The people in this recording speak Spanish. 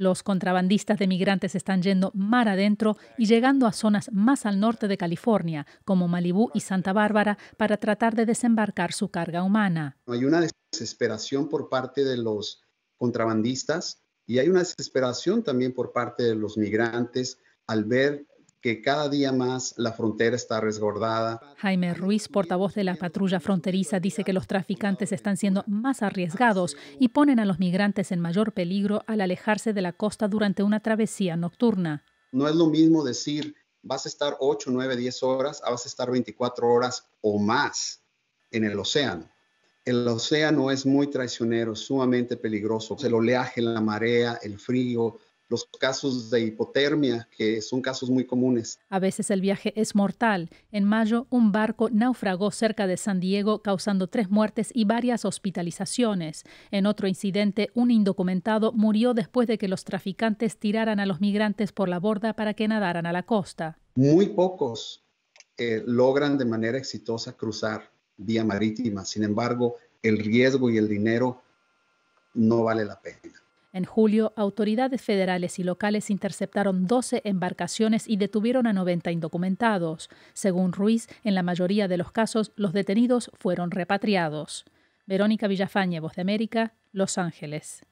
Los contrabandistas de migrantes están yendo mar adentro y llegando a zonas más al norte de California, como Malibú y Santa Bárbara, para tratar de desembarcar su carga humana. Hay una desesperación por parte de los contrabandistas y hay una desesperación también por parte de los migrantes al ver que cada día más la frontera está resguardada. Jaime Ruiz, portavoz de la patrulla fronteriza, dice que los traficantes están siendo más arriesgados y ponen a los migrantes en mayor peligro al alejarse de la costa durante una travesía nocturna. No es lo mismo decir vas a estar 8, 9, 10 horas, ah, vas a estar 24 horas o más en el océano. El océano es muy traicionero, sumamente peligroso. El oleaje, la marea, el frío, los casos de hipotermia, que son casos muy comunes. A veces el viaje es mortal. En mayo, un barco naufragó cerca de San Diego, causando tres muertes y varias hospitalizaciones. En otro incidente, un indocumentado murió después de que los traficantes tiraran a los migrantes por la borda para que nadaran a la costa. Muy pocos eh, logran de manera exitosa cruzar vía marítima. Sin embargo, el riesgo y el dinero no vale la pena. En julio, autoridades federales y locales interceptaron 12 embarcaciones y detuvieron a 90 indocumentados. Según Ruiz, en la mayoría de los casos, los detenidos fueron repatriados. Verónica Villafañe, Voz de América, Los Ángeles.